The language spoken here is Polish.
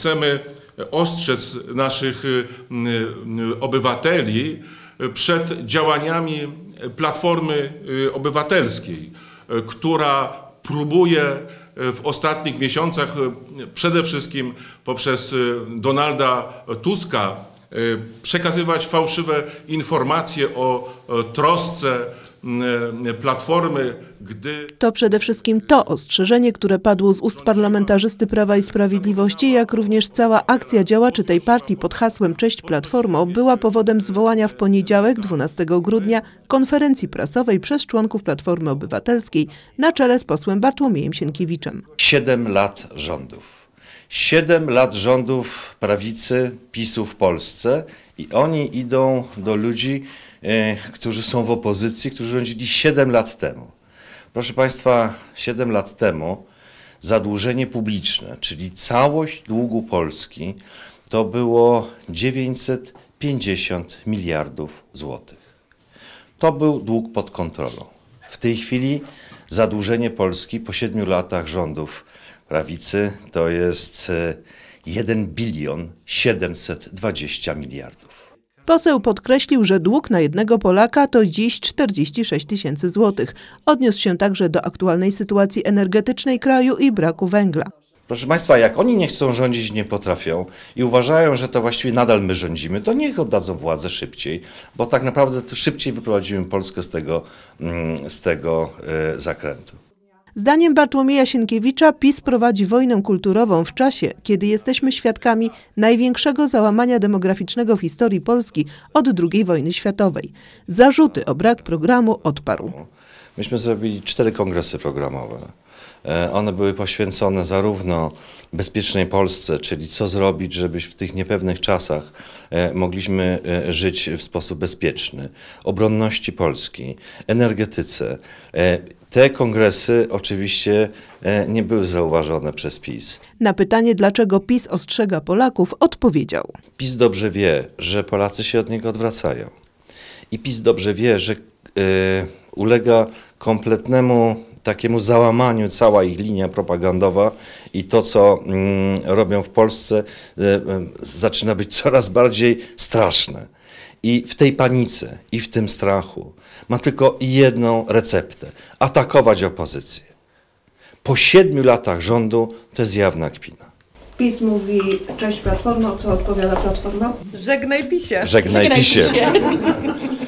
chcemy ostrzec naszych y, y, obywateli y, przed działaniami Platformy Obywatelskiej, która próbuje w ostatnich miesiącach przede wszystkim poprzez Donalda Tuska przekazywać fałszywe informacje o trosce Mm, e, platformy, gdy... To przede wszystkim to ostrzeżenie, które padło z ust parlamentarzysty Prawa i Sprawiedliwości, jak również cała akcja działaczy tej partii pod hasłem Cześć Platformo była powodem zwołania w poniedziałek 12 grudnia konferencji prasowej przez członków Platformy Obywatelskiej na czele z posłem Bartłomiejem Sienkiewiczem. Siedem lat rządów. Siedem lat rządów prawicy PiSu w Polsce i oni idą do ludzi, e, którzy są w opozycji, którzy rządzili 7 lat temu. Proszę Państwa, 7 lat temu zadłużenie publiczne, czyli całość długu Polski, to było 950 miliardów złotych. To był dług pod kontrolą. W tej chwili zadłużenie Polski po 7 latach rządów prawicy to jest 1 e, bilion 720 miliardów. Poseł podkreślił, że dług na jednego Polaka to dziś 46 tysięcy złotych. Odniósł się także do aktualnej sytuacji energetycznej kraju i braku węgla. Proszę Państwa, jak oni nie chcą rządzić, nie potrafią i uważają, że to właściwie nadal my rządzimy, to niech oddadzą władzę szybciej, bo tak naprawdę szybciej wyprowadzimy Polskę z tego, mm, z tego e, zakrętu. Zdaniem Bartłomieja Sienkiewicza PiS prowadzi wojnę kulturową w czasie, kiedy jesteśmy świadkami największego załamania demograficznego w historii Polski od II wojny światowej. Zarzuty o brak programu odparł. Myśmy zrobili cztery kongresy programowe. E, one były poświęcone zarówno bezpiecznej Polsce, czyli co zrobić, żeby w tych niepewnych czasach e, mogliśmy e, żyć w sposób bezpieczny, obronności Polski, energetyce. Te kongresy oczywiście nie były zauważone przez PiS. Na pytanie, dlaczego PiS ostrzega Polaków, odpowiedział: PiS dobrze wie, że Polacy się od niego odwracają. I PiS dobrze wie, że ulega kompletnemu takiemu załamaniu cała ich linia propagandowa i to, co mm, robią w Polsce, e, e, zaczyna być coraz bardziej straszne. I w tej panice, i w tym strachu ma tylko jedną receptę: atakować opozycję. Po siedmiu latach rządu to jest jawna kpina. PiS mówi cześć Platformo, co odpowiada Platforma? Żegnaj PiSie. Żegnaj, Żegnaj PiSie. PiSie.